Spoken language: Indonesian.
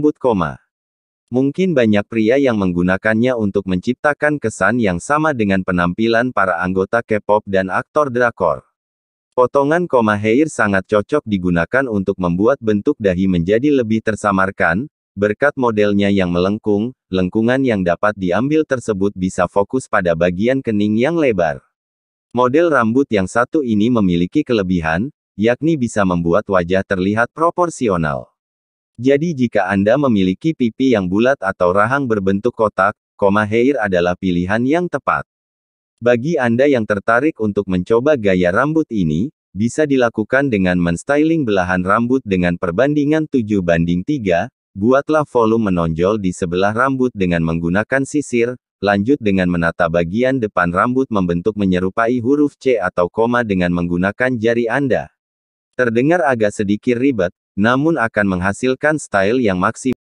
But koma. Mungkin banyak pria yang menggunakannya untuk menciptakan kesan yang sama dengan penampilan para anggota K-pop dan aktor drakor. Potongan koma hair sangat cocok digunakan untuk membuat bentuk dahi menjadi lebih tersamarkan, berkat modelnya yang melengkung, lengkungan yang dapat diambil tersebut bisa fokus pada bagian kening yang lebar. Model rambut yang satu ini memiliki kelebihan, yakni bisa membuat wajah terlihat proporsional. Jadi jika Anda memiliki pipi yang bulat atau rahang berbentuk kotak, koma hair adalah pilihan yang tepat. Bagi Anda yang tertarik untuk mencoba gaya rambut ini, bisa dilakukan dengan menstyling belahan rambut dengan perbandingan 7 banding 3, buatlah volume menonjol di sebelah rambut dengan menggunakan sisir, lanjut dengan menata bagian depan rambut membentuk menyerupai huruf C atau koma dengan menggunakan jari Anda. Terdengar agak sedikit ribet, namun akan menghasilkan style yang maksimal.